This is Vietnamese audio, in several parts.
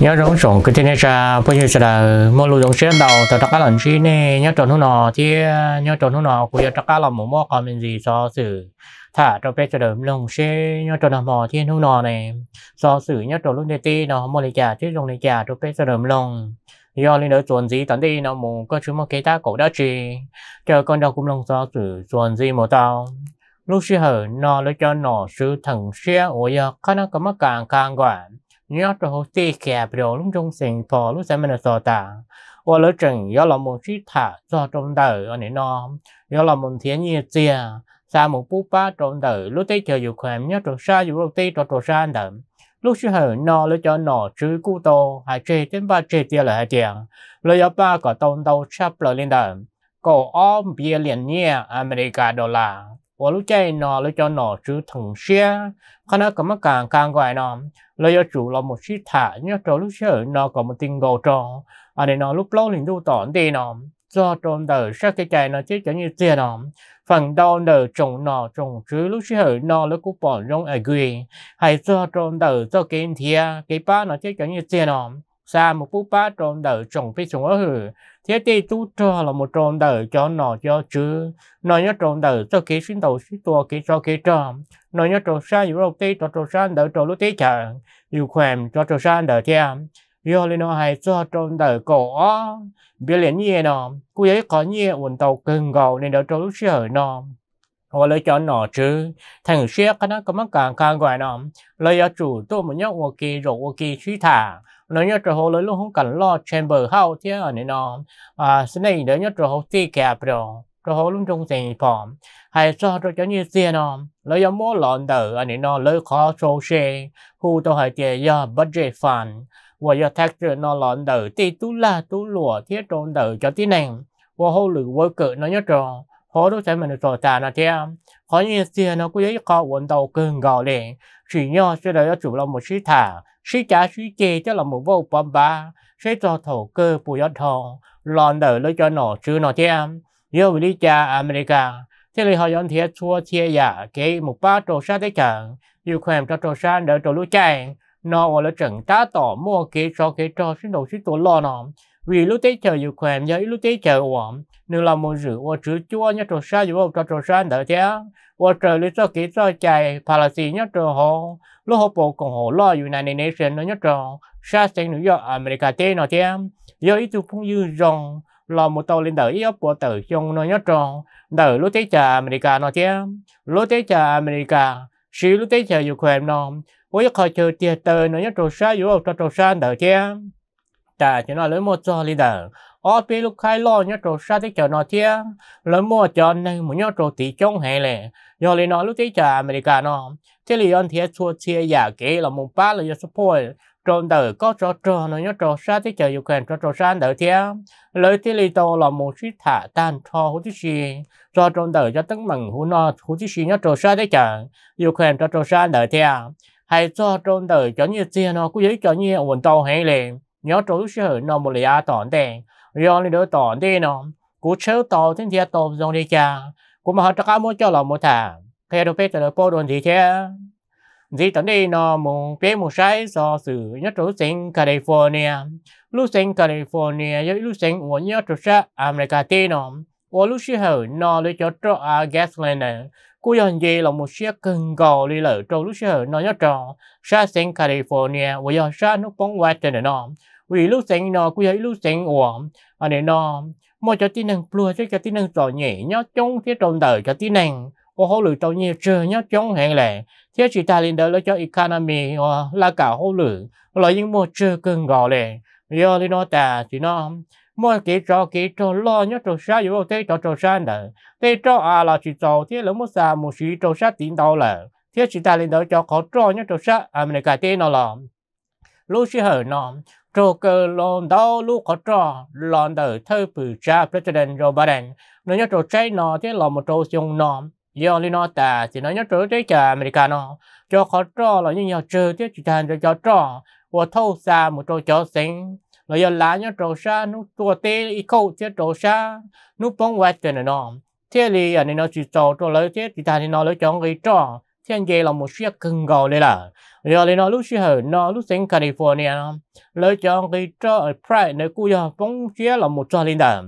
nhớ rong sòng cái tên ra bây giờ là mua lúa rong xe đầu từ tất cả lần chi nè nhớ trộn hú nọ thì nhớ trộn hú nọ cũng giờ tất cả là một món còn mình gì so sử thả cho bé cho đỡ lồng xe nhớ trộn hầm mò thiên hú nọ này so sử nhớ trộn lúc này tê nó mua lấy trả chứ rong lấy trả cho bé cho đỡ lồng do lên đỡ chuẩn gì tận đi nó mù có chứ một cái ta cổ đã chi chờ con đâu cũng lồng so sử chuẩn gì một tao lúc xưa hở nó lấy cho nó sư thần xe ủa giờ khả năng có mắc càng càng quản nhớ cho hồ tê kẻ biểu lúc trong sinh phò lúc xe mình sọ tả ô lỡ chừng nhớ là một chiếc thả do trong đời ở nền nó nhớ là một thiên nhiên chia xa một bút ba trong đời lúc tê chờ dù khỏe nhớ trò xa dù lúc tê trò trò xa anh đậm lúc xưa hở nó lấy cho nó chứ cú tô hai chê trên ba chê tia là hai tiền lấy cho ba có tông đầu chắp lời lên đậm, cổ ôm bia liền nhẹ America đô la và lúc chơi nó lấy cho nó chứ thằng xe khả năng có mắc càng càng gọi nó lo yo chủ là một chiếc thả nhớ trò lúc sợ nó có một tình cầu tròn, à để nó lúc lâu liền đu tỏn đi nó do tròn đời sát cái chạy nó chết chẳng như tiền nó phần đo nở trồng nó trồng chứ lúc sợ nó lúc cũng bỏ rong ở quê hay do tròn đời do cái thia cái ba nó chết chẳng như tiền nó xa một phút ba trộn đời trồng phía sùng ở hử thế thì tu cho là một trộn đời cho nó cho chứ nó nhớ trộn đời cho kỹ sinh đầu xuyên tua kỹ cho kỹ cho nó nhớ trộn sa dù đầu tê cho trộn sa đỡ trộn lúc tê chờ dù khỏem cho trộn sa đỡ thêm do lên nó hay cho trộn đời cổ biết liền như nó cô ấy có như quần tàu cưng gầu nên đỡ trộn lúc xưa nó họ lấy lấy cho nó chứ thành cái có mắc càng chủ một rồi suy 我来叫哪只？同学看他咁样讲讲怪呢，来要主动么样我给肉我给去他，来要之后来弄好干咯，全部好听呢呢，啊，是那来要之后自己不了。rồi họ luôn thế à rồi luôn trong tiền phòng hay cho cho cho như tiền nó lấy giống mua lợn tử anh ấy nó lấy khó trâu xe khu tôi hay tiền do budget fund và do thác trợ nó lợn tử thì tú la tú lụa thiết trộn tử cho tí này và hậu lực vô cự nó nhớ tròn hố đốt cháy mình rồi tà nó thế có những có quần đầu cơn gò liền chỉ nhớ cho đời chủ là một sĩ thả sĩ trả sĩ là một vô bom ba sĩ cho thổ cơ bù gió thọ lòn đỡ lấy cho nó chứ nó thế nhớ vì lý cha America họ dọn thiệt xua thiệt giả một ba trò sát tới chẳng yêu khoèm cho trò sát đỡ trò lũ chạy là trận tá tỏ mua cái cho cái trò sinh đầu sinh related 有关要 related 我，你老母是我只做那种啥有我做做啥的呀，我这里做给做在 policy 那种好，然后包括好了 United Nations 那种啥生女要 America 的那点，有一组朋友用老母到领导要不到用那种，到 related America 那点，related America 是 related 有关呢，我要考求点到那种啥有我做做啥的点。ta chỉ nói lấy một cho đi đờ ở phía lúc khai lo nhớ trộn sa thì chờ nó chia lấy mua cho nên muốn nhớ trộn tí trong hè lệ do lý nó lúc tí chờ America nó thế lý anh thiệt chua chia giả kế là một ba là do support trộn đờ có cho trò nó nhớ trộn sa thì chờ Ukraine trò trò sa đỡ thế lấy thế lý to là một chiếc thả tan cho hú tí xì cho trộn đờ cho tấn mừng hú nó hú tí xì nhớ trộn sa thì chờ Ukraine trò trò sa đỡ thế hay cho trộn đờ cho như chia nó cứ giấy cho như ổn tàu hay liền nhớ trâu lúc hữu nó một lì à tỏn đen rồi lên đỡ tỏn đen nó cú chéo tàu thiên thiên tàu dòng đi cha cú mà họ chắc cá muốn cho lòng một thả theo đồ bê tờ bô đồn gì thế dì tận đi nó mùng bé mùng sai do sự nhất trú sinh California lúc sinh California với lúc sinh của nhất trú sa America tê nó của lúc hữu nó lấy cho trọ à gasoline cú dọn dì là một chiếc cân gò lì lợi trong lúc sở nó nhớ tròn xa sinh California và do xa nước bóng qua trên nó vì lúc sinh nó cú dạy lúc sinh ổn ở đây nó một cho tí năng plua cho cho tí năng trò nhẹ nhớ chống thiết trong đời cho tí năng ô hô lử trâu nhẹ trơ nhớ chống hẹn lệ thế chỉ ta lên đỡ cho economy là cả hô lử là những một chơi cân gò lệ do lý nó ta thì nó mỗi kỹ trò kỹ trò lo nhớ trò sa yếu thế trò trò sa nè thế trò à là chỉ trò thế là muốn sa một chỉ trò sa tiền đâu là thế chỉ ta lên đó cho khó trò nhớ trò sa à mình cái tên nó là lúc xí hở nó trò cơ lon đó lúc khó trò lon đời thơ bự cha president Joe Biden nó nhớ trò trái nó thế là một trò dùng nó do lý nó ta thì nó nhớ trò trái cha America nó cho khó trò là như nhau chơi thế chỉ ta cho trò và thâu xa một trò cho sinh nó giờ lá nhá trâu sa nó tua tê ít câu thế trâu sa nó bông vẹt cái này nó thế thì anh à, nó chỉ trâu trâu lấy thế thì ta thì nó lấy chọn cái trò thiên về là một chiếc cưng gò đây là giờ thì nó lúc xưa hở nó lúc sinh California lấy chọn cái trò ở Pride nơi cũ giờ bông chia là một trò linh đờ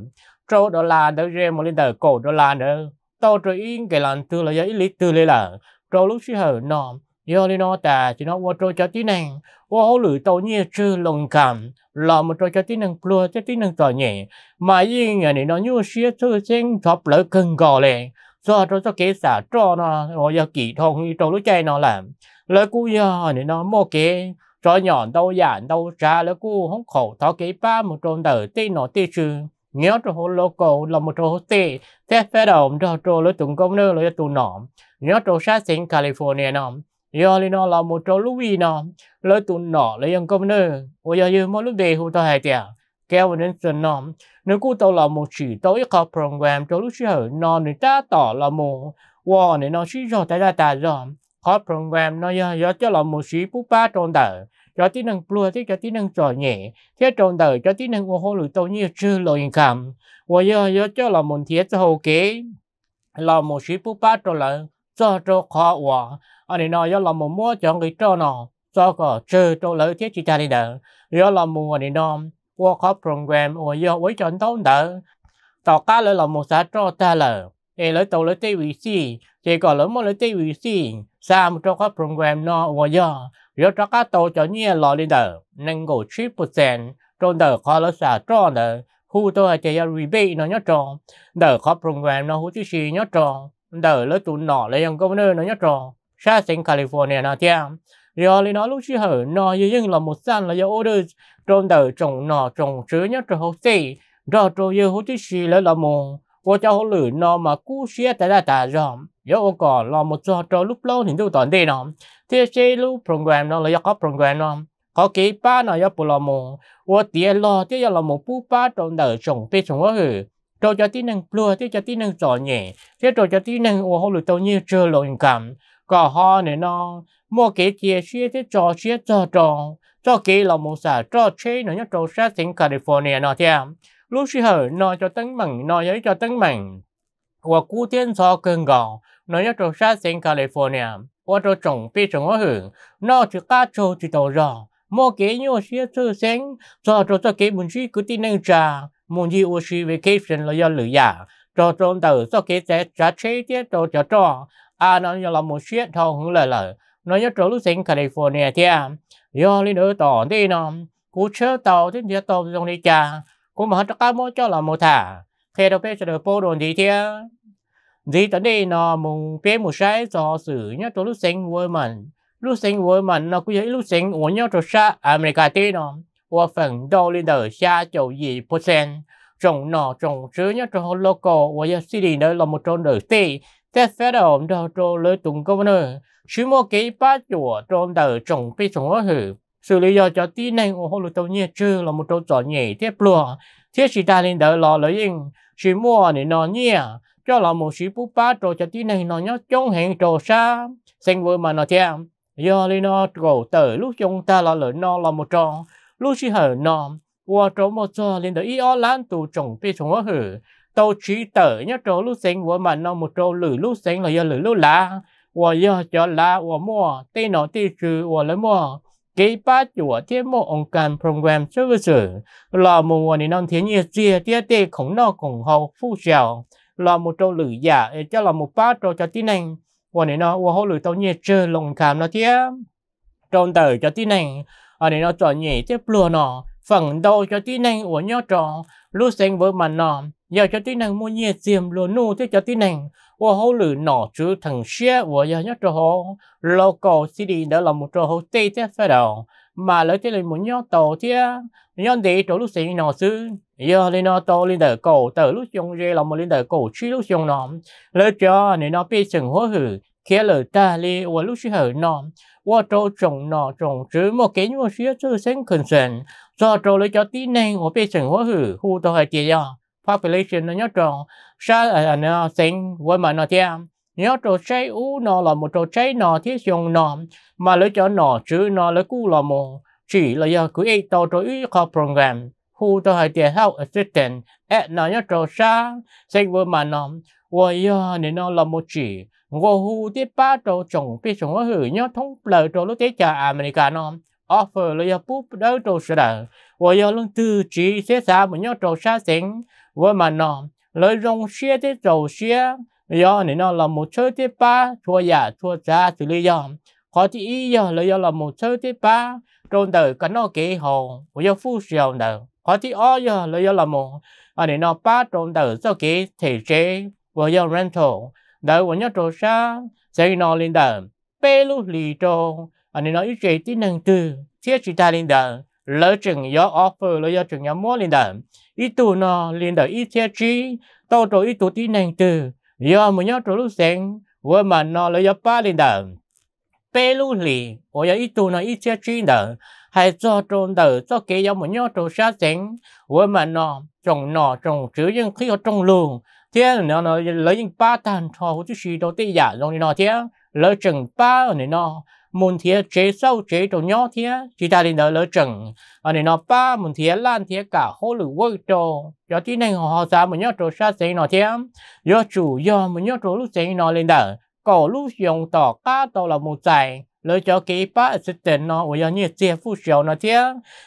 trâu đó là đó ra một linh đờ cổ đó là nữa tao rồi yên cái lần từ là giờ ít lý từ đây là trâu lúc xưa hở nó yo li no ta chỉ nó vô trôi cho tí năng vô hỗ lưỡi tàu nhia chư lồng cảm là một trôi cho tí năng plua cho tí năng tò nhẹ mà yên ngày này nó như xía thư xen thọp lỡ cưng gò lệ do trôi cho kế xả cho nó rồi giờ kỳ thông như trâu lúa chay nó làm lỡ cú giờ này nó mua kế cho nhọn đâu giản đâu ra lỡ cú không khẩu thọ kế ba một trôn đỡ tí nó tí chư nhớ cho hồ lô cầu là một hồ tê thế phải đồng cho trô lối tụng công nơ lối tụng nọ nhớ trô xa sinh California nọ giờ li nó là một trâu lúc vi nó lấy tụ nọ lấy ông công nữa bây giờ mới mỗi lúc đề hụ tao hai tiền kéo vào đến sân nó nếu cô tao là một chỉ tao ít có program cho lúc chơi nó người ta tỏ là một wow này nó chỉ cho tại ra ta rồi có program nó giờ giờ cho là một chỉ phụ ba tròn đời cho tí năng plua thì cho tí năng trò nhẹ thế tròn đời cho tí năng ô hô lụi tao như chưa lời cảm bây giờ giờ cho là một thiết cho hồ kế là một chỉ phụ ba tròn lời cho cho khó anh nên nói là một mua chọn người trò nào cho có chơi trò lợi thế chỉ ta đi đỡ do là một anh nên nói qua có program ở do với chọn tao đỡ tao cá lỡ là một xã trò ta lỡ ê lỡ tàu lỡ TVC chỉ có lỡ một lỡ TVC sao một trò có program nó ở do do trò cá tàu chọn nhẹ lọ đi đỡ nâng cổ chip trăm, trò đỡ khó lỡ xã trò đỡ hu tôi chỉ là rebate nó nhớ tròn đỡ có program nó hu chứ gì nhớ tròn đỡ lỡ tụi nọ lấy ông công nơ nó nhớ tròn xa sinh California nó tia rồi lý nó lúc chứ hở nó như nhưng là một sàn là do order trong đời trồng nọ trồng chứa nhất rồi hậu sĩ rồi rồi như hậu sĩ là là một của cháu hậu lử nó mà cú xe tại là tà dòm, giờ ô cỏ là một trò trò lúc lâu thì tôi toàn đi nó thế chế lúc program nó là do có program nó có cái ba nó do bù là một của tiền lo thế do là một bù ba trong đời trồng bê trồng quá hử rồi cho tí năng lừa thế cho tí năng giỏi nhẹ thế rồi cho tí năng ô hậu lử tao như chưa lo cảm có họ này nó mua cái chia chia thế cho chia cho trò cho cái là một xã cho chế nó nhất trò sát tỉnh California nó thế lúc xưa hở nó cho tấn mặn nó giấy cho tấn mặn và cú thiên so cường gò nó nhất trò sát tỉnh California và cho trồng bị trồng ở hưởng nó chỉ cá cho chỉ đầu rò mua cái nhiều xe thư sáng cho trò cho cái muốn gì cứ tin năng trà muốn gì ô xí vacation là do lửa giả trò trộn tờ cho cái xe giá chế tiết cho cho trò à nó là một chuyện thông lời lời nó nhớ trốn lúc sinh California thia do lên đỡ tỏ thì nó cú chớ tàu thì thia tàu trong đi cha cú mà hát cả mỗi cho là một thả khi đó biết cho được bố đồn gì thia gì tận đi nó mùng biết một sai do xử nhớ trốn lúc sinh vui mình lúc sinh vui mình nó cứ vậy lúc sinh của nhớ trốn xa America thì nó và phần đô lên đỡ xa chỗ gì percent trong nó trong chứa nhớ trong local và city nơi là một trong đời tì 在飞到我们的州来总共呢，许么给把脚装到总被总而去，xử lý do cho tí này ô hô lụt tàu nhẹ là một trâu giỏ nhẹ tiếp lùa thiết sĩ ta lên đỡ lò lấy in sĩ mua để nó nhẹ cho là một sĩ bú bá trâu cho tí này nó nhớ chống hẹn trâu xa xanh vừa mà nó theo do lên nó cổ tử lúc chúng ta là lỡ nó là một trâu lúc sĩ hở nó qua trâu một trâu lên đỡ ý ó lán tù trồng bị trồng ở hử tàu chỉ tờ nhá trâu lúc sinh của mình nó một trâu lử lúc sinh là do lử lúc lá và do cho lá và mua tên nó tên chữ và lấy mua cái ba chùa thiết mô ông cần program service là một nguồn nên thiên nhiên chia tia tê khổng nó khổng hậu phu trèo là một trâu lử giả cho là một ba trâu cho tin anh và nên nó và hậu lử tàu nhiệt chơi lòng khám nó thế trâu tờ cho tin anh ở đây nó cho nhẹ tiếp lùa nó phần đầu cho tí nành của nhau trò lúc sinh với mà nọ giờ cho tí nành mua nhiệt diêm lúa nu thế cho tí nành và hậu lử nọ chứ thằng xe của giờ nhau trò họ lâu cầu xí đi đó là một trò hậu tê thế phải đâu mà lấy thế là một nhau tàu thế nhau để chỗ lúc sinh nọ xứ giờ lên nó to lên đời cổ tờ lúc dùng dây là một lên đời cổ chi lúc dùng nọ lấy cho nên nó bị sừng hối hử kia lời ta li và lúc chứ hở nọ 我做种那种植物给我需要做生存性，做做了叫低能，我变成我去，互动还这样，population 那要种，啥呃那生我们那天。nhớ trò chơi u nó là một trò chơi nó thiết dùng nó mà lấy cho nó chứ nó lấy cú là một chỉ là do cứ ấy tao trò ý khó program hu tao hay tiền help assistant at nó nhớ trò sa vừa mà nó và giờ nên nó là một chỉ ngô hù tiếp ba trâu chồng bị chồng ở nhớ thông lờ trâu lúc tế chả Americano offer lo ya pu đỡ trâu sẽ đỡ và giờ luôn tư chỉ sẽ xa một nhớ trâu xa xỉnh với mà nó lời rong xe tế trâu xe do nên nó là một chơi tiếp ba thua giả thua ra xử lý do khó thì ý giờ lời do là một chơi tiếp ba trâu đời cả nó kế hồ và giờ phu siêu đời khó thì ó giờ lời do là một ở nên nó ba trâu đời sau kế thể chế và giờ rental đỡ của nhớ trò xa xây nó lên đời bê lu lì trò anh ấy nói chuyện tí năng từ thiết chỉ ta lên đời lỡ chừng gió offer lỡ gió chừng nhóm mua lên đời ít tu nó lên đời ít thiết chỉ tao trò ít tu tí năng từ do một nhớ trò lúc sáng vừa mà nó lỡ gió ba lên đời bê lu lì ở gió ít tu nó ít thiết chỉ đời hay cho trôn đời cho kế gió một nhớ trò xa sáng vừa mà nó trồng nọ trồng chữ nhưng khi họ trồng luôn thế nó nó lấy những ba tàn trò của chú sĩ đầu tiên giả rồi nó thế lấy chừng ba này nó muốn thế chế sâu chế đồ nhỏ thế chỉ ta đến đó lấy chừng ở này nó ba muốn thế lan thế cả hồ lử vơi đồ cho tí này họ ra một nhớ đồ xa sinh nó thế do chủ do một nhớ đồ lúc sinh nó lên đó cổ lúc dùng tỏ cá tàu là một dài lấy cho cái ba sẽ tiền nó và do như tiền phụ sầu nó thế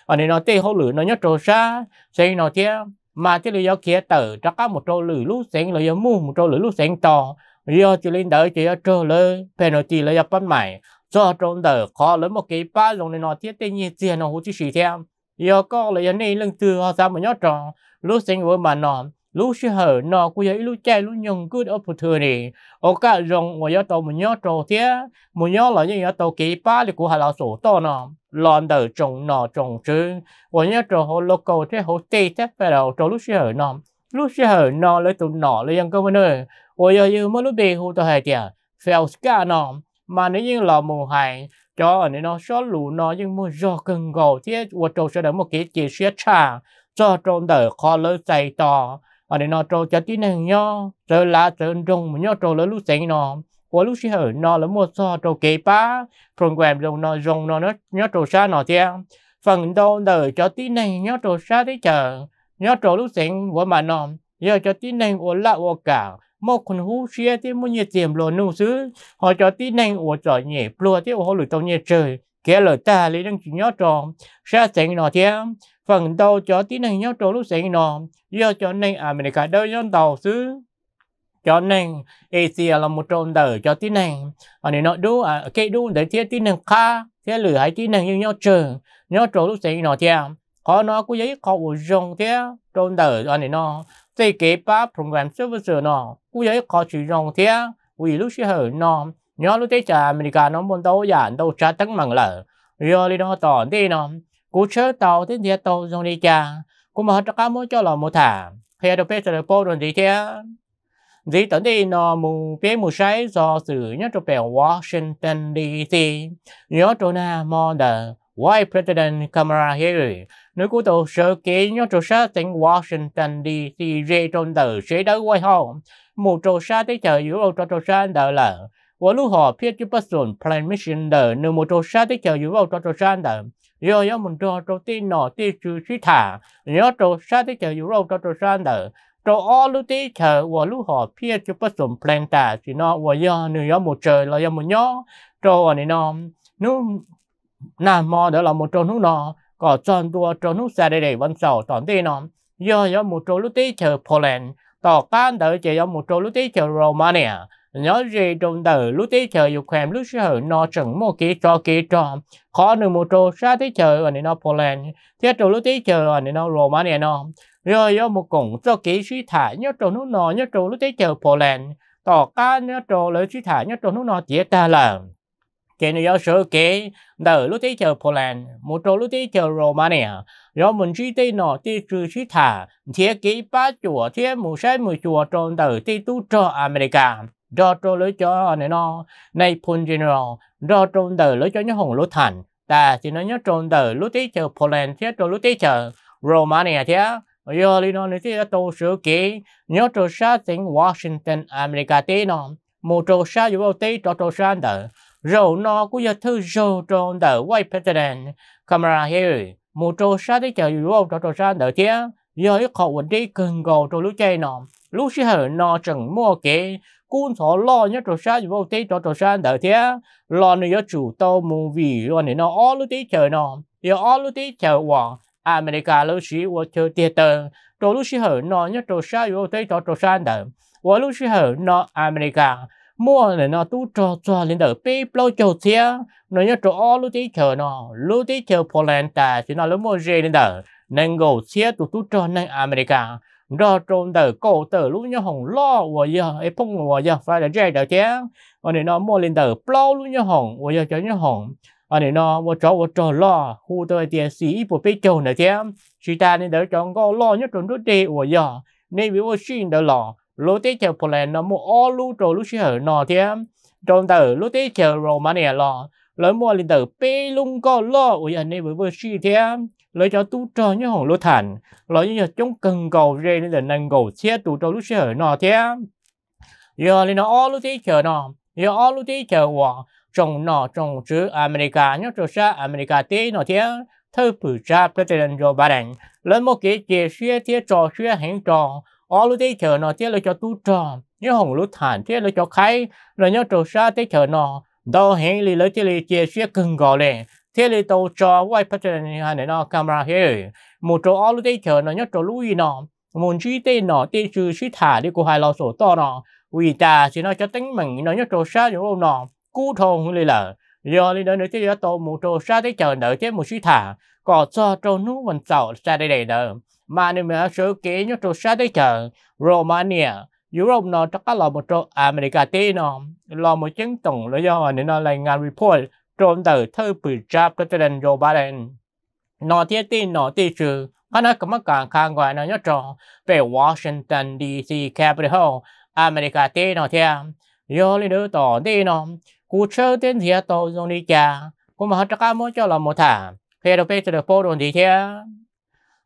ở này nó tê hồ lử nó nhớ đồ xa sinh nó thế mà chứ lý do kia tử cho có một trâu lưỡi lú xén lý do mu một trâu lưỡi lú xén to lý do chỉ lên đợi chỉ trâu lưỡi penalty lý do bắt mày cho trong đời khó lớn một cái ba dòng này nó thiết tên nhiên tiền nó hú chỉ xì theo do có lý do này lưng từ họ sao mà nhớ tròn lú sen với mà nó lúc xí hở nó cũng vậy lúc chạy lúc nhung cứ ở phụ thừa này ở cả rồng mà giờ tàu mình nhớ trâu thế mình nhớ là những giờ tàu kỳ ba thì cũng hà là sổ to nó lòn đời trồng nọ trồng chứ mà nhớ trâu hồ lô cầu thế hồ tê thế phải đâu trâu lúc xí hở nó lúc xí hở nó lấy tụi nọ lấy những cơ bên nơi ở giờ như mới lúc bề hồ tàu hệ tiền phèo cả nó mà nếu như là mùa hè cho nên nó số lù nó nhưng mà do cần gầu thế và trâu sẽ đỡ một cái chỉ xe trà cho trâu đời khó lớn dày to ở đây nó trâu chả tí này nhau trở lá trở rồng mà nhau trâu lỡ lúc sáng nó qua lúc xí hở nó là một so trâu kế ba program rồng nó rồng nó nó nhau trâu xa nó chứ phần đâu đời cho tí này nhau trâu xa thế chờ nhau trâu lúc sáng của mà nó giờ cho tí này của lạ của cả một con hú xe thì muốn nhiệt tiềm lồn nung xứ họ cho tí này của trò nhẹ plua thì họ lùi tàu nhẹ trời kia lời ta lấy đăng chỉ nhau trò xa sáng nó chứ phần tàu cho tí này nhau trổ lúc sẽ nọ do cho nên America đôi dân tàu xứ cho nên Asia là một trong đời cho tí này ở đây nó đủ à cái đủ để thiết tí này kha thế lửa hay tí này như nhau chờ nhau trổ lúc sẽ nọ theo họ nó cũng giấy khó ủ rong thế trong đời ở đây nó thế kế ba program service nọ cũng giấy khó chỉ rong theo vì lúc sẽ hở nó nhau lúc thế chả America nó muốn đâu giản đâu trả tăng bằng lỡ rồi nó tỏ thế nó cú chớ tàu thế địa tàu dùng đi chả cú mà hết cả mỗi cho lò một thả khi đâu biết rồi bố rồi gì thế dĩ tận đi nó mù bé mù sấy do sự nhớ trong bè Washington DC nhớ trong na mò đờ White President Kamala Harris nếu cú tàu sơ kế nhớ trong sát tỉnh Washington DC về trong tờ sẽ đỡ quay House một trâu sát tới chờ giữa ông trâu trâu sát đờ là 我如何撇去不顺 plan mission 的，那么做啥的就有我做做啥的，要要们做做的哪的就去谈，要做啥的就有我做做啥的，做 all 的的就我如何撇去不顺 plan 的，是呢，我要你要么做了要么要，做我呢呢，侬那么的了么做侬呢，ก็จนตัวจนนู้นแสดงวันเสาร์ตอนที่น้องย่อยมุโจลุติเชอร์โปแลนด์ต่อการเดินเจียมุโจลุติเชอร์โรมาเนีย nhớ gì trong từ lúc tí chờ dục khoèm lúc sở nó chẳng một kỹ cho kỹ cho khó nửa một trâu xa tí chờ ở nơi nó Poland thế trâu lúc tí chờ ở nơi nó Romania nó rồi do một cổng cho kỹ suy thả nhớ trâu nó nó nhớ trâu lúc tí chờ Poland tỏ ca nhớ trâu lấy suy thả nhớ trâu nó nó chỉ ta là cái này do sở kế từ lúc tí chờ Poland một trâu lúc tí chờ Romania do mình suy tí nó tí trừ suy thả thiết kỹ ba chùa thiết một sai một chùa trong từ tí tu cho America do trô lối cho này nó này phun general do trôn đời lối cho nhớ hồng lối thành ta chỉ nói nhớ trôn đời lối tí chờ Poland thế trôn lối tí chờ Romania thế yo li nó thế tổ sự kỷ nhớ trô sa tỉnh Washington America tí nó một trô sa dù tí trô trô sa đời rồi nó cũng giờ thứ rồi trôn đời white president camera here một trô sa tí chờ dù trô trô sa đời thế giờ ít khẩu vấn đi cần cầu trô lối chơi nó lúc xưa nó chẳng mua kỹ cũng thọ lo nhớ trò sáng vô tí trò trò sáng đỡ thế lo nó nhớ chủ tàu mù vì lo này nó ó lúc tí chờ nó giờ ó lúc tí chờ hoàng America lúc xí vô chờ tiền tờ trò lúc xí hở nó nhớ trò sáng vô tí trò trò sáng đỡ vô lúc xí hở nó America mua này nó tu trò trò lên đỡ bê bao châu thế nó nhớ trò ó lúc tí chờ nó lúc tí chờ Poland ta chỉ nó lúc mua dê lên đỡ nên gầu xe tụ tu trò nên America do trôn từ cổ từ lúc nhớ hồng lo và giờ ấy phong và giờ phải là chơi đỡ chén và này nó mua lên từ plau lúc nhớ hồng và giờ cho nhớ hồng và này nó và chó và trò lo khu tờ tiền sĩ của phía châu nữa chén chỉ ta nên đỡ chọn có lo nhớ trộn rút tê và giờ nên bị vô xin đỡ lo lô tê chờ phần này nó mua all lu trộn lúc chơi nó chén trôn từ lúc tê chờ rồi mà lo lấy mua lên từ bê lung có lo và giờ nên bị vô xin chén lối cho tú trò như hồng lô thản lối như chống cần cầu rê nên là năng cầu xe tụ trò lúc xe ở nọ thế giờ nên nó all lúc thế chờ nọ giờ all lúc thế chờ hòa trong nọ trong chữ America nhớ cho xa America thế nọ thế thơ phụ cha president Joe Biden lớn một cái chế xe thế cho xe hẹn trò all lúc thế chờ nọ thế lối cho tú cho như hồng lô thản thế lối cho khai rồi nhớ cho xa thế chờ nọ đâu hẹn lì lối thế lì chế xe cần cầu lên thế là tôi cho vay phát triển như này nó camera here một chỗ all day chờ nó nhất chỗ lui nó muốn chi tiền nó tiền trừ chi thả đi của hai lò sổ to nó vì ta chỉ nó cho tính mình nó nhất chỗ xa những ông nó cú thôn lì lợ do lý đó nữa thì tàu một chỗ xa tới chờ đợi chết một chi thả có cho chỗ núi mình sầu xa đây đây nợ mà nếu mà sửa kế nhất chỗ xa tới chờ Romania Europe nó chắc là một chỗ America tên nó là một chứng tổng lý do mà nó là ngàn report trộm đời thư bự trap cái tên Joe Biden. Nó thiết tin nó tin chứ, anh ấy cũng càng càng gọi nó nhớ trò về Washington DC Capitol, America tin nó thiệt. Yo lên đứa tỏ tin nó, cú chơi tên thiệt tổ dùng đi cha, cũng mà chắc cả mỗi cho là một thả, phê đồ phê cho được phô đồn đi thiệt.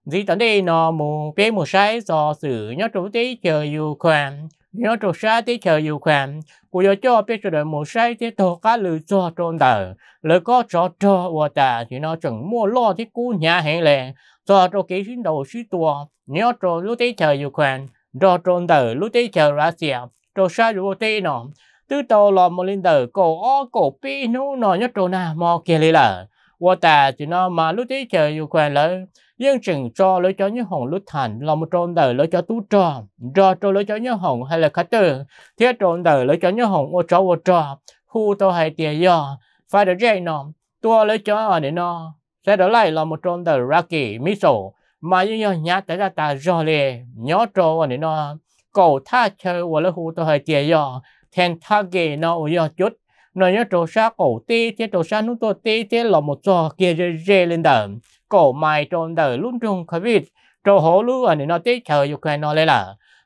Dĩ tấn đi nó mù phê mù sai do sự nhớ trú tí chờ Ukraine, nếu trò sai thì chờ yêu khoản của yo cho biết rồi một sai thì tổ cá lừa cho trôn tờ lừa có cho cho và ta thì nó chẳng mua lo thì cú nhà hẹn lẹ cho trò kỹ xin đầu suy tua nếu trò lúc thì chờ yêu khoản trò trôn tờ lúc thì chờ ra xìa trò sai lúc thì nó tư tàu lò một linh tờ cổ o cổ pi nu nó nhất trò na à, mò kia lì lờ và ta chỉ nó mà lúc thì chờ yêu khoản lỡ dân chừng cho lối cho như hồng lút thành lòng một trộn đời lối cho tú trò do cho lối cho như hồng hay là khá tư thiết trộn đời lối cho như hồng ô cho ô trò khu tôi hay tiền do phải được dây nó tua lối cho ở để nó sẽ đó lại lòng một trộn đời ra kỳ mỹ sổ mà như nhau nhá tới ra ta do lề nhó trộn ở để nó cầu tha chơi và lối khu tôi hay tiền do thèn tha kỳ nó ô do chút nó nhớ trộn xa cổ tê thế trộn xa nút tôi tê thế lòng một trò kia rê lên đời ก่อไม่จนเดือรุ่นจงควิดโจโหอรู้อันนี้นาทเธออยู่แค่นอเลยล่ะ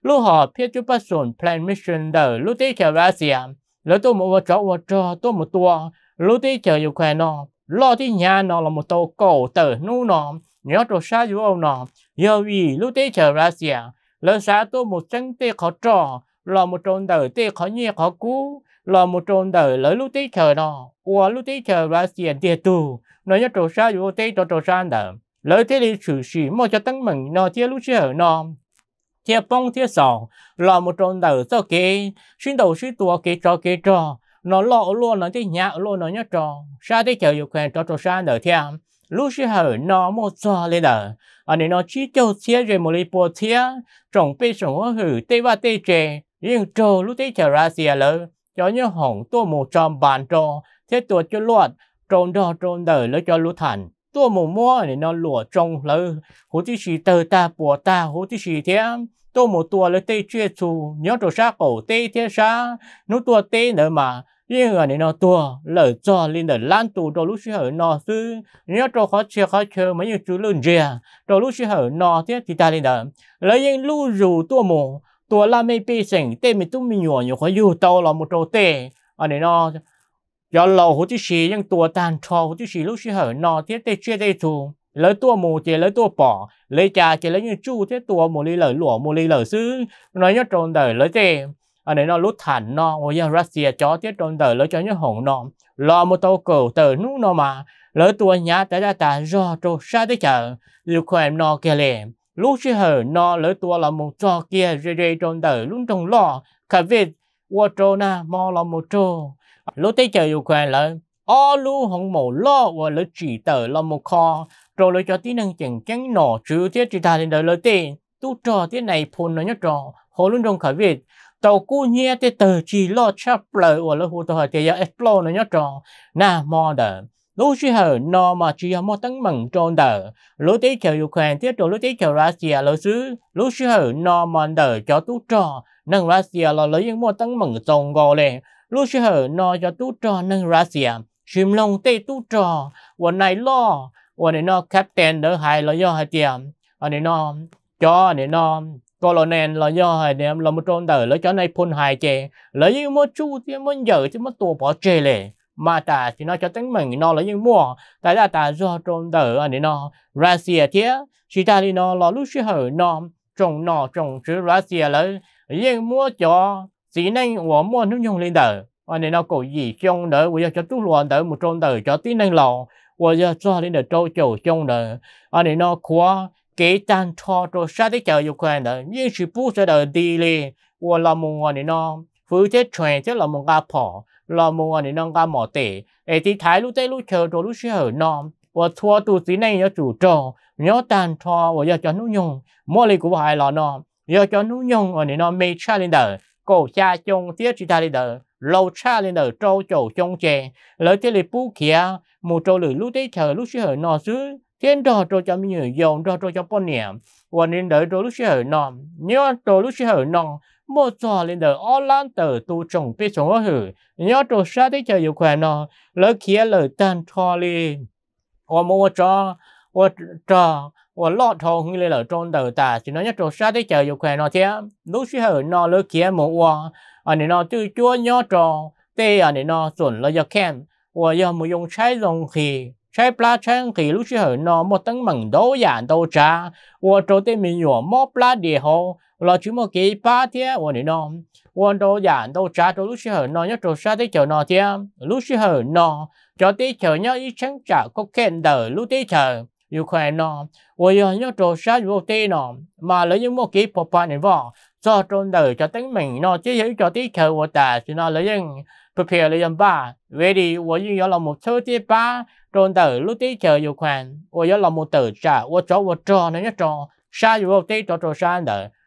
ลูกหอเพื่อจุดประสงค์แพลนมิชชั่นเดอรู้ที่เธอรัสเซีย แล้วตัวมัวจ่อวัวจอตัวมัวตัวรู้ที่เธออยู่แค่นอรอที่ยานอเรามัวโตก่อเตอร์นู่นนอเนื้อตัวชาอยู่เอานอเยาวีรู้ที่เธอรัสเซียแล้วสาตัวมัวจังเตะเขาจอเรามัวจนเดือเตะเขาเนี้ยเขากู้ lo một trôn đời lấy lúc tí chờ nó, qua lúc tí chờ ra tiền tiền tù nó nhất trổ sa dù tí cho trổ xa đỡ lấy thế đi xử sĩ mà cho tăng mừng nó chia lúc chờ nó chia phong chia sò lo một trôn đời cho kế xin đầu xin tua kế cho kế cho nó lo luôn nó tí nhạc luôn nó nhớ trò sa tí chờ dù quen cho trổ xa đỡ theo lúc xưa hở nó một cho lên đời, ở đây nó chỉ cho chia rồi một lý bộ chia trồng bê sống hử tê và tê chè nhưng trâu lúc tí chờ ra xìa lớn cho như hồng tua mù tròn bàn trò thế tuột cho luật tròn đò tròn đời lấy cho lúa thành tua mù mua thì nó lụa trông lơ hú tí xì tờ ta bùa ta hú tí xì thế tua mù tua lấy tê chia chu nhớ đồ xa cổ tê thế xa nó tua tê nữa mà nhưng người này nó tua lỡ cho lên đời lan tù đồ lúc xí hở nó sư nhớ đồ khó chơi khó chơi mấy như chú lươn rìa đồ lúc xí hở nó thế thì ta lên đời lấy những lưu dù tua mù ตัวละไม่ปีเสงเต้ไม่ตุ้มมีหยวนอยู่คอยอยู่โตเราหมดโตเต้อันนี้เนาะย้อนเราหูที่ฉียังตัวตานชอหูที่ฉีลูกชีเหอนอเทียเต้เชี่ยเต้ทูแล้วตัวหมูเจแล้วตัวปอเลยจ่าเจแล้วยังจู้เทียตัวหมูลีเหล่อหลวงหมูลีเหล่อซื้อน้อยยอดโจนเดอเลยเต้อันนี้เนาะลุถันเนาะโอ้ยรัสเซียจ้อเทียโจนเดอเลยจ้อยหงนอมรอมโตเกิลเตอนู่นเนาะมาแล้วตัวหยาแต่ตาจอโจชาได้เจอยูเครนนอเกเลม lúc chứ hờ nó lấy tua là một trò kia rê rê trong đời luôn trong lo cả việc qua trô na mò là một trò lúc tới chờ yêu quen là ô lu không mổ lo và lấy chỉ tờ là một kho rồi lấy cho tí năng chẳng chẳng nổ chứ thế chỉ ta lên đời lỡ tiền tu trò thế này phun nó nhất trò hồ luôn trong khởi việc tàu cu nhé thế tờ chỉ lo chắp lời và lấy hồ tàu hỏi thế giờ explore nó nhất trò na mò đời lũ sĩ hờ no mà chỉ có một tấn mừng trôn đờ lũ tí chờ Ukraine tiếp tục lũ tí chờ Russia lũ sứ lũ sĩ hờ no mà đờ cho tú trò nâng Russia là lấy những một tấn mừng trôn gò lệ lũ sĩ hờ no cho tú trò nâng Russia xìm lông tê tú trò quần này lo quần này nó captain đỡ hai là do hai tiền anh này nó cho anh này nó colonel là do hai em là một trôn đờ lấy cho này phun hài chè lấy những một chú thì muốn giờ chứ mất tua bỏ chê lệ mà ta thì nó cho tính mình nó là những mùa tại là ta do trong đời anh nó Russia thế chỉ ta đi nó là lúc hở nó trồng nó trồng chữ Russia là những mùa cho chỉ nên của mùa nó dùng lên đời anh nó cổ gì trong đời bây giờ cho tú luôn đời một trong đời cho tí năng lò bây giờ cho lên đời trâu chầu trong đời anh nó khóa kế tan cho cho sát tới chờ Ukraine đời nhưng sự bút sẽ đời đi lên của là mùa anh nó vừa thế truyền chứ là mong gặp họ, là mong anh nông gặp mỏ tệ ấy thì thái lúc tây lúc chờ rồi lúc chờ nọ và thua tu tí này nhớ chủ trò nhớ tàn thọ và nhớ cho nó nhung mỗi lần cũng phải là nọ giờ cho nó nhung anh nó mê cha lên đời cổ cha chung tiết chỉ ta lên đời lâu cha lên đời trâu trầu chung chè lỡ thế là bú kia một trâu lử lúc tây chờ lúc chờ nọ dưới thiên đó trâu cho mình hiểu dòng trâu cho bọn niệm và nên đợi trâu lúc chờ nọ nhớ trâu lúc chờ nọ mô trò lên đờ ó lan tờ tu trồng bê trồng ó hử nhớ trò xa thế chờ yêu khỏe nó lỡ kia lỡ tan trò lên ó mô trò ó trò ó lọ thò hưng lên lỡ tròn tờ tà chỉ nó nhớ trò xa thế chờ yêu khỏe nó thế lúc xí hở nó lỡ kia mô ó anh này nó tư chúa nhớ trò tê anh này nó chuẩn lỡ giờ kèm ó giờ mô dùng trái dòng khí trái pla trái khí lúc xí hở nó một tấn mừng đô giản đô trà ó trò tê mình nhỏ mô pla địa hồ lo chú một cái ba thế ổn định nó ổn đồ giản đồ trả đồ lúc xưa nó nhất đồ xa tới chờ nó thế lúc xưa nó cho tới chờ nhớ ý chẳng trả có kẹn đờ lúc tới chờ yêu khoe nó ổn giờ nhớ đồ xa vô tê nó mà lấy những một cái bộ phận này vào cho trôn đời cho tính mình nó chứ hiểu cho tí chờ của ta chỉ nó lấy những prepare lấy những ba về một thứ tí ba trôn đời lúc tí chờ yêu là một tờ khoan 我有了 một từ trả 我 cho 我 cho nó nhất tròn xa vô tí cho tròn xa đời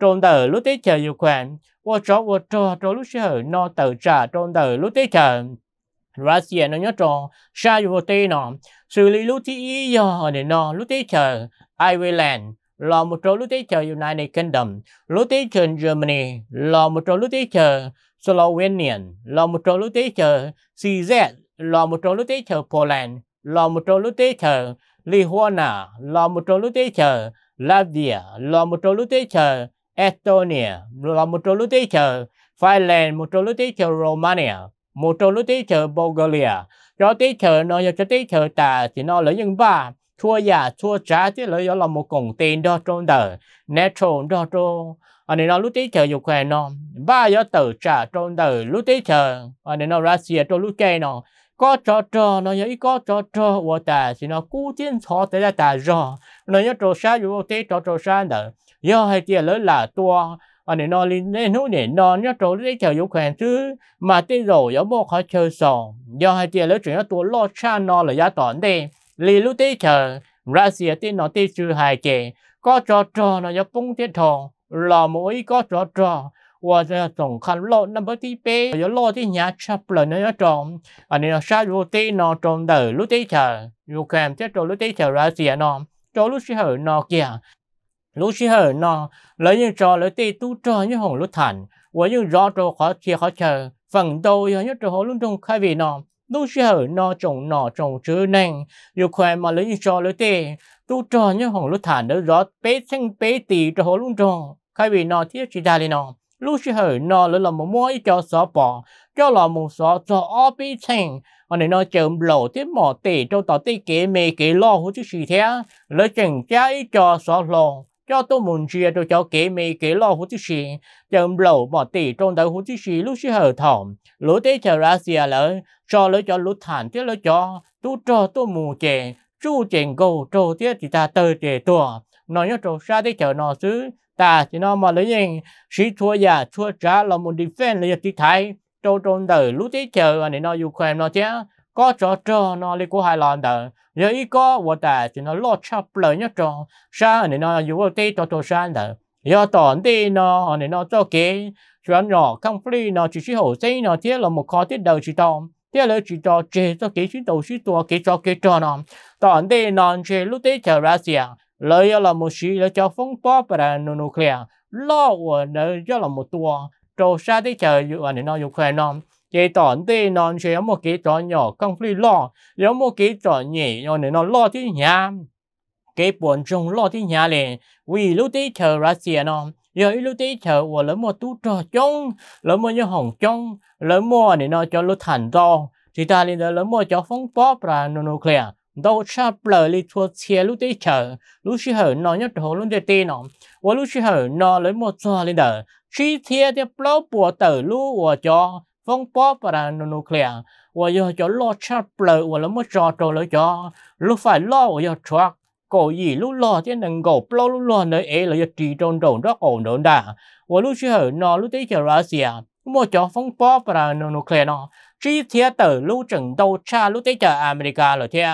trôn tờ lúc tế chờ dù khoản, vô trò vô trò trò lúc sở nó tờ trả trôn tờ lúc tế chờ. Russia nó nhớ trò, xa dù vô tê nó, xử lý lúc tế ý dò để nó lúc tế chờ, Ireland, là một trò lúc tế chờ United Kingdom, lúc tế chờ Germany, là một trò lúc tế chờ Slovenian, là một trò lúc tế chờ CZ, là một trò lúc tế chờ Poland, là một trò lúc tế chờ Lihona, là một trò lúc tế chờ Latvia, là một trò lúc tế chờ Estonia, là một trò lưu tế chờ Finland, một trò lưu tế chờ Romania, một trò lưu tế chờ Bulgaria. Cho tế chờ nó cho tế chờ ta thì nó lấy những ba thua giả thua trả thì lợi là một cổng tên đó trong đời natural đó trong anh nó lúc tí chờ dục khỏe nó ba giờ tự trả trong đời lúc tí chờ anh nó Russia trong lúc chơi nó có trò trò nó nhớ có trò trò của ta thì nó cú tiến thọ tới ta trò nó nhớ trò xa dù tế trò trò xa nữa giờ hai tiền lớn là tua ở đây nó lên nên hú để nó nhớ trâu để chờ yêu quen chứ mà tê rồi yếu bộ khó chơi sò do hai tiền lớn chuyện nó tua lo cha nó là giá tỏn đi lì lúc tê chờ ra xìa tê nó tê chưa hai kề có cho trò nó yếu bung tê thòng là mỗi có cho trò trò ว่าจะส่งคันโลดนับที่เป้ยโลดที่ยาชับเลยนะจอมอันนี้ชาลูตีนอจอมเดอลูตีเฉยยูแคมเจ้าลูตีเฉยรัสเซียนอจอลูชิเหอนอเกีย lúc chỉ hở nó lấy những trò lấy tê tu trò như hồng lúc thành, và những rõ trò khó chia khó chờ phần đầu như trò hồ luôn trong khai vị nó lúc chỉ hở nó trồng nọ trồng chữ nành dù khỏe mà lấy những trò lấy tê tu trò như hồng lúc thành. đó rõ bế xanh bế tì trò hồ luôn trong khai vị nó thiết chỉ đa lên nó lúc chỉ hở nó lấy lòng một mua cho xóa bỏ cho là một xóa cho ó bế xanh ở đây nó chậm lộ tiếp mỏ tê cho tỏ tê kế mê kế lo hú chứ gì thế lấy chừng trái cho xóa lòng cho tôi muốn chia tôi cho kế mê kế lo hút xì chấm lẩu bỏ tỷ trong đầu hút xì lúc xì hờ thỏm lũ tế chờ ra xìa lỡ cho lỡ cho lũ thản tiếc lỡ cho tôi cho tôi mù chè chú chèn cầu trâu tiếc thì ta tơ chè tua nói nhớ trâu xa tế chờ nó xứ ta chỉ nó mà lấy nhìn sĩ thua già thua trả là một defense là gì thái trâu trong đời lũ tế chờ anh nó yêu khoe nó chứ có cho cho nó li của hai lần đờ giờ ý có vợ ta thì nó lo cho bờ nhất cho sa này nó dù tê cho cho sa đờ giờ tòn tê nó này nó cho kế chuyện nhỏ không phi nó chỉ chỉ hậu tê nó thế là một khó tiết đầu chỉ to, thế là chỉ cho chế cho kế chỉ đầu chỉ to kế cho kế cho nó tòn tê nó chế lúc tê chờ ra xiang lời là một sĩ là cho phong bó và nô nô kẹo lo của nó là một tua trâu sa tê chờ dù anh nó dùng khỏe nó cái tổn tế non chơi có một cái trò nhỏ không phải lo có một cái trò nhỉ này nó lo thì nhà cái bọn trong lo thì nhà liền vì lúc đấy chờ ra xìa nó giờ lúc đấy chờ và lỡ mua tú trò trong lỡ mua như hồng trong lỡ mua này nó cho lúc thành to thì ta liền lỡ mua cho phong pop là nuclear đâu cha bờ li thua chia lúc đấy chờ lúc chỉ hở nó nhất hồ lúc tê tê nó và lúc chỉ hở nó lấy một cho lên đỡ chi thiệt thì bao bùa tử lúc và cho phong bó và là nuclear và giờ cho lo chát bờ và là mới cho trò lỡ cho lúc phải lo và giờ cho cổ gì lúc lo thế nên cổ lo lúc lo nơi ấy là giờ trì trong đầu đó ổn đồn đã và lúc chưa nó lúc tới chờ ra xìa mua cho phong bó và là nuclear nó chỉ thế tử lúc chừng đâu cha lúc tới chờ America rồi thế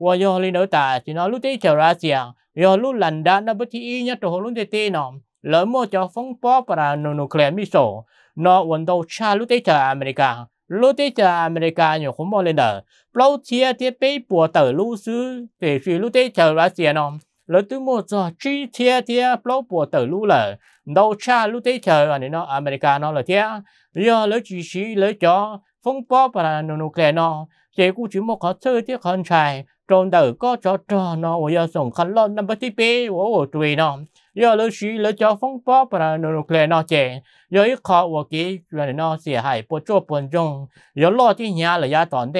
và giờ lên ở tại thì nó lúc tới chờ ra xìa giờ lúc lần đã nó bất kỳ nhất rồi lúc tới tê nó lỡ mua cho phong bó và là nuclear missile นอกวันดชาลุติจาอเมริกาลุติจาอเมริกาอยู่คุณบอลเลนเดอร์โปร่เทียที่เป็นปวดเตอร์ลูซูเตฟิลุติจารัสเซียนอมลราต้องมองจากจีเทียที่เปล่าปวดเตอร์ลูเลยดูชาลุติจาอันนี้นอกอเมริกาเนาะเลยเทียยาเลยจีซีเลยจอฟงป้อปราณนุเคลนอเจ้ากูจิมกัสเซอร์ที่คอนชัยจนเดอร์ก็จะจอนอวยส่งคันล้อนนับที่เป้โอ้ตัวนอยอลชีเลจอฟงปอปรานนุเคลนอเจยอยขอวกีเรนนอเสียหายปวดจ้วปวนจงยอลอที่เหียละยาตอนเด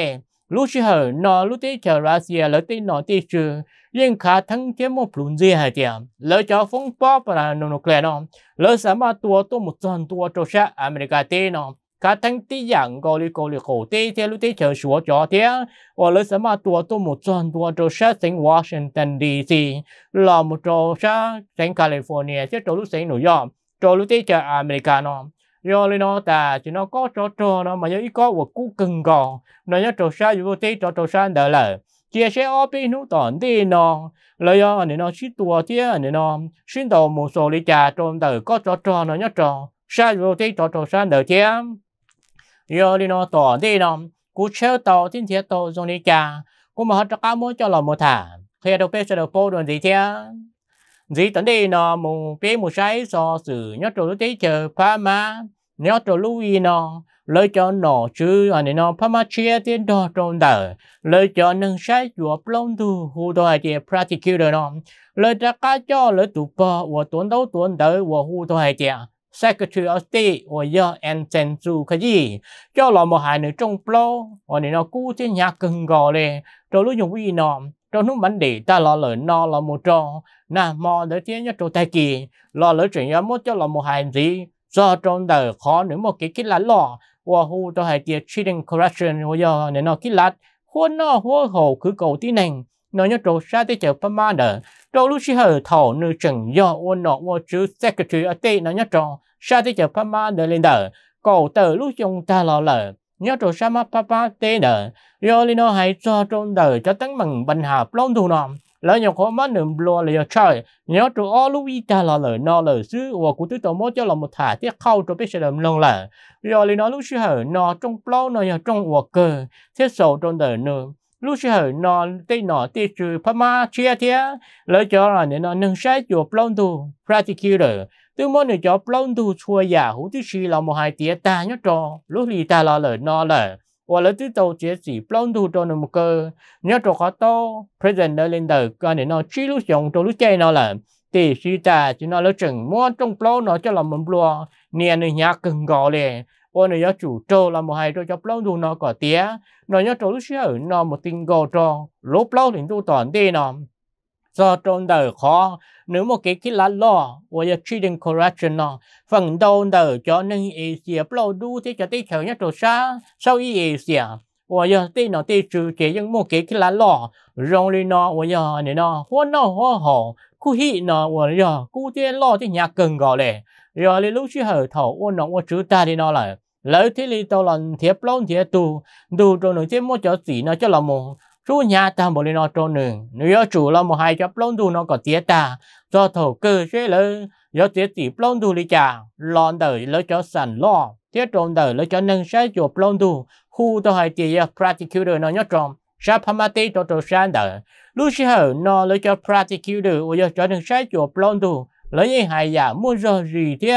ลูชิเหนอลูติเจอราเซียเลตินอติชื่อยิ่งขาทั้งเทมปลุนเจยหายเตียมเลจอฟงปอปรานนุเคลนอเลสามารถตัวตัวมุจันตัวโจชะอเมริกาเตนอ cả thằng tí dạng gọi là gọi là khổ tê thế lúc tê chờ xuống cho thế và lấy sớm mà tua tôi một tuần tua cho sát sinh Washington DC là một chỗ sát sinh California chứ chỗ lúc sinh New York chỗ lúc tê chờ America nó rồi lên nó ta chỉ nó có chỗ chỗ nó mà nhớ ít có một cú cưng gò nó nhớ chỗ sát dù tê chỗ chỗ sát đỡ lời chia sẻ ở bên nút tổn đi nó lấy ở nên nó chỉ tua thế nên nó xin đầu một số lý trà trong đời có chỗ chỗ nó nhớ chỗ sát vô tê chỗ chỗ sát đỡ thế yo đi nó tỏ đi nó cú chéo tàu tin thiết tàu dùng đi cả cú mà họ cho cá cho lò một thả khi đầu bếp cho đầu bô đồn gì thế gì tận đi nó mù bê mù say so sử nhớ trổ lúc chờ pha ma nhớ trổ lưu ý nó lời cho nó chứ anh nó pha ma chia tiền đo trộn đờ lời cho nâng say chùa plong tu hù đòi chị practical nó lời cho cá cho lời tụ bò và tuấn đấu tuấn đỡ và hù đòi chị Secretary of State 我要 and nhà cần gò lệ, cho lúc dùng vi nọ, cho nút bánh để ta lo lỡ nọ lo một trò, nà mò để tiếng nhất trâu tay kỳ, lo lỡ chuyện nhà mốt cho lão một hài gì, do trong đời khó nữa một cái cái lá lọ, và hu cho hai tiệt cheating corruption corruption, 我要呢那 cái lá, hôn nọ hôn hậu cứ cầu tí nành, nó nhớ trâu xa tới chợ ma đỡ trâu lúc xí hờ thảo nữ chẳng do ôn nọ ôn chứ Secretary of State nó nhớ trâu, sa ti pháp ma de lên đờ cầu tử lúc chúng ta lo lờ nhớ trụ sa ma pháp ma tê đờ do lên nó hãy cho trong đời cho tấn mừng bình hợp lông thu nòm lỡ nhọc khó mắt nửa lùa lìa trời nhớ trụ o lúc y ta lo lờ nó lờ xứ và cụ tứ tổ mốt cho lòng một thả tiết khâu trò biết sẽ đầm lông lờ do lên nó lúc sư hở nó trong plô nó nhờ trong và cơ thiết sầu trong đời nương lúc sư hở nó tê nó tê trừ ma chia thía lỡ cho là nên nó nâng sai chuột lông thu practicator từ môn này cho plon tu chua giả hú tí xì là một hai tía ta nhớ trò lúc lì ta là lời nó là và lấy tí tàu chế sĩ plon tu cho nó một cơ nhớ trò khó to present nó lên đời coi này nó chi lúc dòng cho lúc chơi nó là thì xì ta chỉ nó lấy chừng mua trong plon nó cho là một lúa nè này nhạc cần gò liền và nó nhớ chủ trâu là một hai cho plon tu nó có tía nó nhớ trò lúc xưa nó một tình gò trò lúc plon thì tu toàn đi nó cho trong đời khó nếu một cái cái lá lo và giờ treating correction phần đầu đời cho nên ý xìa bao đủ thế cho tí chờ nhất rồi xa sau ý ý xìa à? và giờ tí nó tí trừ chế những một cái cái lá lo rong lên nó và giờ này nó hoa nó hoa hổ cú hi nó và giờ cú tiên lo thế nhà cần gọi lệ rồi lên lúc chứ hở thổ và nó ô chữ ta đi nó lại lỡ thế thì tao lần thiệp lâu thiệp tu tu rồi nó thế mua cho gì nó cho là một chú nhà ta một lên nó trôn nữa nếu chủ là một hai chấp lông tu nó có tiếc ta do thổ cơ sẽ lỡ do tiếc tỷ lông tu lý trả lon đời lỡ cho sẵn lo tiếc trôn đời lấy cho nâng sai chuột lông tu khu tôi hay tiếc practitioner nó nhớ trộm sa phamati cho trộn sang đời lúc sau nó lấy cho practitioner và do cho nâng sai chuột lông tu lỡ như hai giả muốn rồi gì thế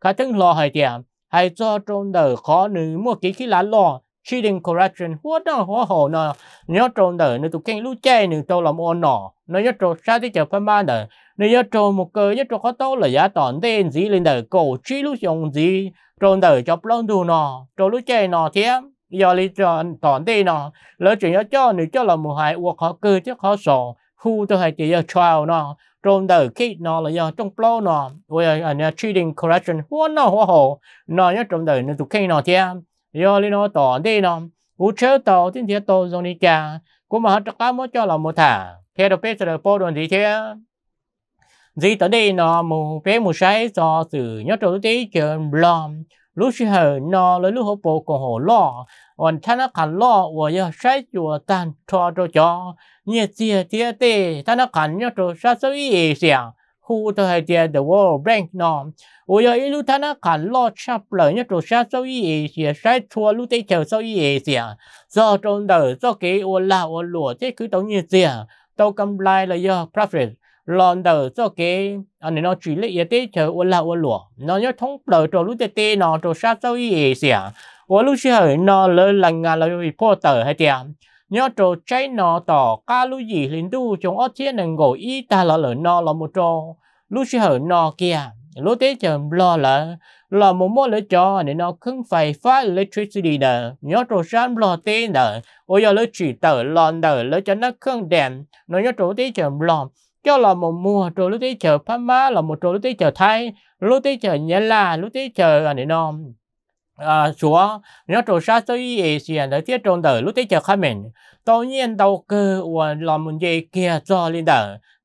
khả thương lo hay tiệm, hay cho trôn đời khó nữ mua kỹ khí lá lo cheating correction hóa đó hóa hồ nó nhớ trâu đời, nó tụi kinh lú chê nó trâu làm ô nọ nó nhớ trâu sao thế chờ phân ba đời, nó nhớ trâu một cơ nhớ trâu có tố là giá toàn tên gì lên đời cổ chi lú dùng gì trâu đời cho plong đu nọ trâu lú chê nọ thế giờ lý tròn toàn tên nọ lỡ chuyện nhớ cho nữa cho là một hai uộc khó cơ chứ khó sổ khu tôi hay chỉ giờ trial nọ trâu đời khi nọ là do trong plong nọ với anh cheating correction hóa nó hóa hồ nó nhớ trâu đời nó tụi kinh nọ thế yo li nó tỏ đi nó u chéo tàu tin thiệt tàu dùng đi cả cú mà hết cá mới cho là một thả theo đó biết là po đồn gì thế gì tới đây nó mù bé mù sai do sự nhớ trâu tí chờ lòm lúc xưa hở nó lấy lúc hộp bộ còn hổ lo còn thân nó khẩn lo và giờ sai chùa tan cho cho cho nhẹ chia tia tê thân nó khẩn nhớ trâu sao sao ý gì khu thời tiền the World Bank nó u yo ilu thana kan lo chap lợi nhất rồi sa sau y Asia sai thua lu tây chờ sau y Asia do trong đời do kế u là u lùa thế cứ tống như Asia tàu cầm lại là do profit lòn đời do kế anh à, nó chỉ lấy tây chờ u là u lùa nó nhớ thông lợi rồi lu tây tây nọ rồi sa sau y Asia u lu sẽ hỏi nó lỡ lành ngà lỡ reporter hay tiền nhớ trò cháy nọ tỏ ca lu gì linh đu trong ở thiên nền gỗ y ta là lỡ nọ là một trò lu sĩ hở nọ kia lúc tế chờ lo là là một mối lỡ cho nên nó không phải phá electricity nở nhớ trò sáng lo tế nở ôi giờ lỡ chỉ tờ lo nở lỡ cho nó không đèn nó nhớ trò tế chờ lo cho là một mùa trò lúc tế chờ phá má là một trò lúc tế chờ thay lúc tế chờ nhẹ là lúc tế chờ à, này nọ 啊，说你要做啥子也是的，这种的，你得叫他们。当然到个我那么的给做领导，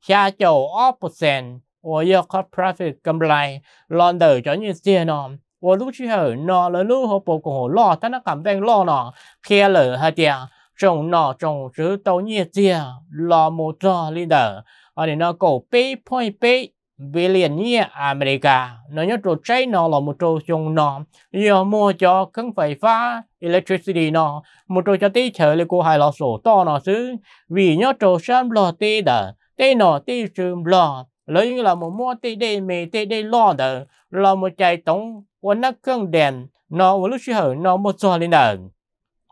下九二 percent，我要靠 profit 更来，让的叫你些呢。我录取后，那了录好不过了，但那感觉了呢，偏了还点，总那总是到你些，那么做领导，而你那个背叛背。billionaire America nó nhớ trò cháy nó là một trò dùng nó giờ mua cho cần phải phá electricity nó một trò cho tí chờ là của hai lọ sổ to nó xứ vì nhớ trò xem lo tí đờ tí nó tí sườn lo lấy là một mua tí đây mê tí đây lo đờ là một chạy tổng của nó cơn đèn nó một lúc sẽ hở nó một giò lên đờ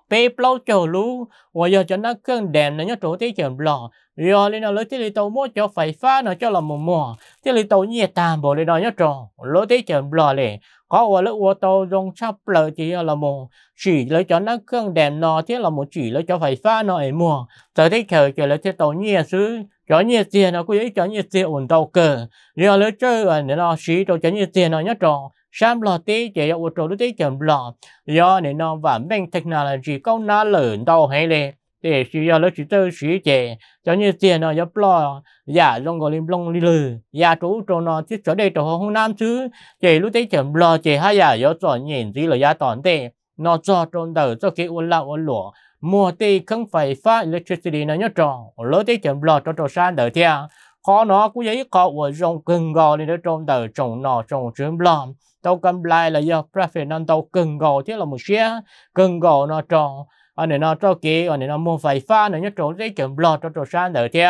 bê bao chỗ lú và giờ cho nó cơn đèn nó nhớ chỗ tí chậm lò giờ lên nó lấy tí lì tàu mua cho phải pha nó cho là mồm mò tí lì tàu nhiệt tàn bỏ lên đó nhớ chỗ lấy tí chậm lò lệ có và lấy ô tàu dùng sắp lợ chỉ là mồm chỉ lấy cho nó cơn đèn nó thế là một chỉ lấy cho phải pha nó ấy mùa giờ tí chờ chờ lấy tí tàu nhiệt xứ cho nhiệt tiền nó cứ cho nhiệt tiền ổn tàu cờ giờ lấy chơi ở nó xí cho nhiệt tiền nó nhớ chỗ sam lo tí chỉ dọc ô tô tí chậm lo do nền nó và bên technology công nó lớn đâu hay lên để sử dụng lớp chỉ tư sử chế cho như tiền nó giúp lo giả dạ, long gọi lim long li lư giả chủ cho nó chứ chỗ đây chỗ không nam chứ chế lúc đấy chậm lo chế hay giả do cho nhìn gì là giả toàn tệ nó cho trôn đầu cho cái uốn lao uốn lụa mùa tê không phải phát electricity nó nhớ tròn lối tê chậm lo cho trò san đời theo khó nó cũng giấy khó của rong cưng gò lên nó trôn đầu trồng nọ trồng trứng lòm token play là do profit nó tàu cần gò chứ là một share cần gò nó tròn anh này nó cho kia anh này nó mua vài pha này nhất trốn dây chậm lọt cho trốn sang nữa thế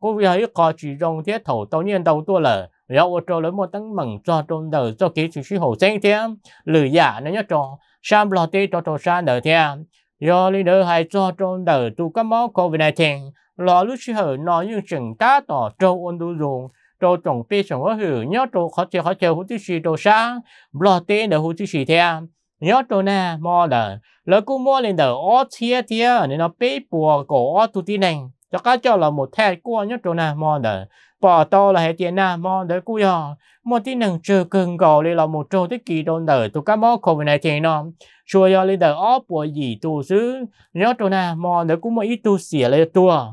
cô vì ấy có chỉ dùng thế thổ tự nhiên đầu tôi là rồi ô tô lớn một tấn mừng cho trốn đời cho kia chỉ suy hồ sen thế lử giả nó nhất trốn sang lọt tê cho trốn sang nữa thế do lý đỡ hay cho trốn đời tu các món covid 19 lo lúc suy hồ nói như chừng tá tỏ trâu ôn đủ dùng đồ trồng tê sống có hử nhớ đồ khó chơi khó chơi hút tí xì đồ sáng lo tê là hút tí xì theo nhớ đồ nè mò là lỡ cũng mò lên đầu ó thia thia nên nó bế bùa cổ ó tu tí này cho cá cho là một thẻ cua nhớ đồ nè mò là bỏ to là hệ tiền nè mò đỡ cua yo mò tí nâng chờ cưng gò lên là một trâu tí kỳ đồn đỡ tụ cá mò khổ về này thì nó chua yo lên đầu ó bùa gì tu xứ nhớ đồ nè mò đỡ cũng mò ít tu xỉa lên tua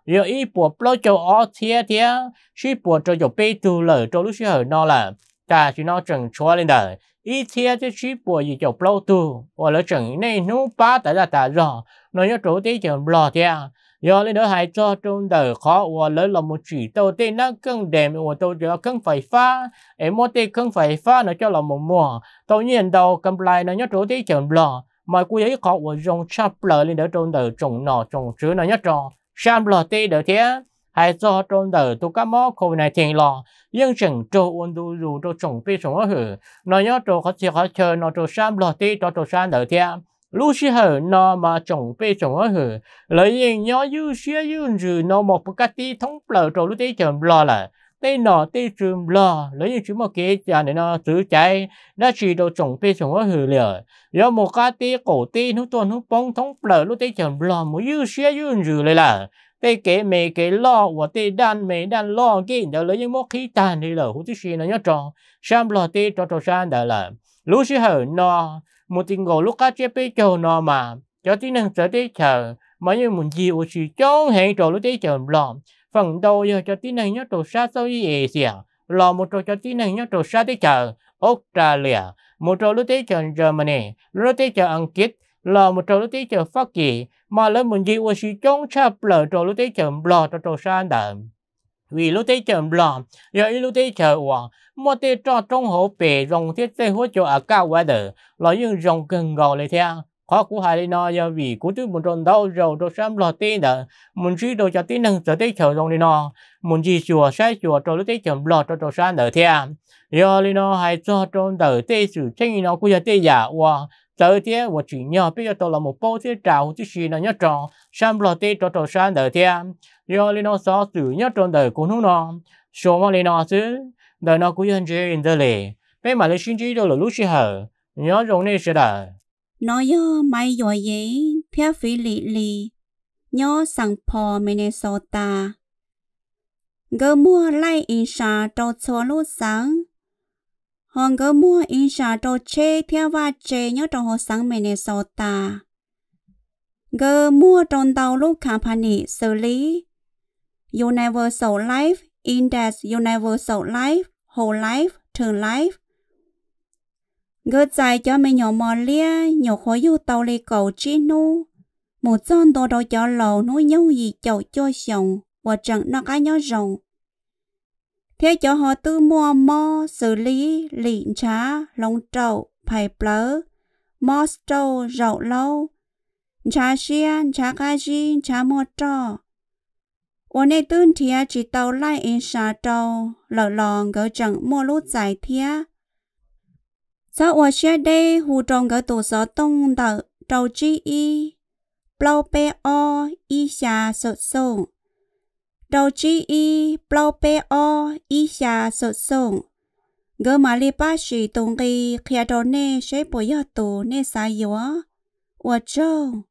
bộ chỉ lúc là, ta lên và nó ra rõ, 有一波不就哦天天，是波就有被堵了，就路是很闹了，但是闹整错了的，一天就去波也就不堵，我了整内努巴打打打热，nó nhớ chỗ đấy chẳng lo thế do lên đó hay cho trong đời khó và lớn là một chỉ đầu tiên nó cần đềm và tôi cho cần phải phá em mua tiền cần phải phá nó cho là một mùa tôi nhiên đầu cầm lại nó nhớ chỗ đấy chẳng lo mà cô ấy khó và dùng chắp lờ lên đó trong đời trồng nọ trồng chứa nó nhớ tròn sam lo ti đỡ thế hay do trong đời tu các mó khổ này tiền lo nhưng chẳng trâu ôn đủ dù trâu chồng bị chồng ở hử nó nhớ trâu có thể có chờ nó trâu sam lo ti cho trâu sam đỡ thế lúc xí hở nó mà chồng bị chồng ở hử lấy nhớ dư xía dư dù nó một cái tí thống lờ trâu lúc tí chồng lo là tay nọ tay chùm lò lấy những chùm mà kế chả nên nó chữ cháy nó chỉ đồ trồng tê trồng ở hử lửa do một cá tê cổ tê nó tuần nó bóng thống lở lúc tê chồng lò mới dư xe dư dư lại là tay kế mê kế lò, và tay đan mê đan lò kia đó lấy những mốc khí tàn thì lở hút xì nó nhớ trò sam lò tê trò trò san đó là lúc xí hở nọ một tình ngộ lúc cá chép bê chầu nọ mà cho tí năng trở tê chờ mà như mình gì ủa chỉ chống hẹn trò lúc tê chồng lò phần đầu giờ cho tí này nhất tổ sa sau y ế xìa lò một trò cho tí này nhất tổ sa tí chờ Australia một trò lúc tí chờ Germany lúc tí chờ Anh kết, lò một trò lúc tí chờ Pháp Kỳ mà lớn mình gì của sự chống cha lò trò lúc tí chờ lò trò tổ sa đậm vì lúc tế chờ lò giờ ý lúc tế chờ hòa mà tế cho trong hồ bể rồng thiết tế hỗ trợ ở cao quá đỡ lo những rồng cần gò lại theo khó của hai nó giờ vì cũng chưa muốn trộn đâu rồi tôi xem lo tiền đã muốn gì tôi cho tin năng trở tới chờ rồi nó muốn gì chùa sai chùa tôi lúc tới chờ lo cho tôi sang đỡ theo giờ đi nó hay cho trộn đỡ tới sự tranh nó cũng giờ tới giả và tới thế và chỉ nhờ bây giờ tôi là một bộ thế trào chứ gì là nhất tròn xem lo tiền cho tôi sang đỡ theo giờ đi nó so sự nhất trộn đỡ của nó số mà đi nó chứ đời nó cũng như thế in the lề mà lấy xin chỉ đồ là lúc xí hở nhớ rồi này sẽ đỡ น้อยย่อไม่ย่อยเย้เพียฟิลิลีย่อสังพอเมเนโซตาเกมัวไล่อินชาโตชัวลูสังฮองเกมัวอินชาโตเชเพียว่าเจย่อตโหสังเมเนโซตาเกมัวตนเตาลูกคาพานิเซลี Universal Life Index Universal Life Whole Life Term Life gỡ dài cho mấy nhỏ mò lia nhỏ khó yêu tàu lê cầu chi nu một con đồ đồ cho lầu nuôi nhau gì chậu cho sòng và chẳng nó cá nhau rồng thế cho họ tư mua mò xử lý lịn trá lông trậu phải plớ mò trâu rậu lâu trá xiên trá cá gì trá mò trò ôn này tương thia chỉ tàu lại in xa trâu lợ lòn gỡ chẳng mua lút dài thia sao ở xe đây hù trong cái tổ sở tông tờ trâu chi y bao bê o y xa sợ sông trâu chi y bao bê o y xa sợ sông gỡ mà li ba sĩ tung kỳ kia đồ nè sẽ bồi giờ tổ nè xa yếu ở trâu